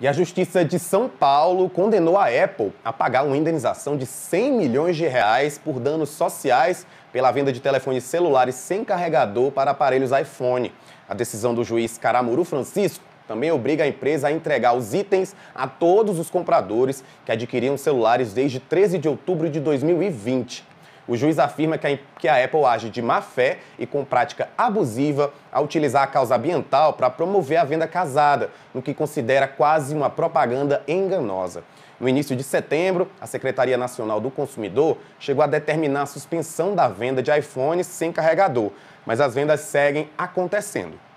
E a Justiça de São Paulo condenou a Apple a pagar uma indenização de 100 milhões de reais por danos sociais pela venda de telefones celulares sem carregador para aparelhos iPhone. A decisão do juiz Caramuru Francisco também obriga a empresa a entregar os itens a todos os compradores que adquiriam celulares desde 13 de outubro de 2020. O juiz afirma que a Apple age de má fé e com prática abusiva ao utilizar a causa ambiental para promover a venda casada, no que considera quase uma propaganda enganosa. No início de setembro, a Secretaria Nacional do Consumidor chegou a determinar a suspensão da venda de iPhones sem carregador, mas as vendas seguem acontecendo.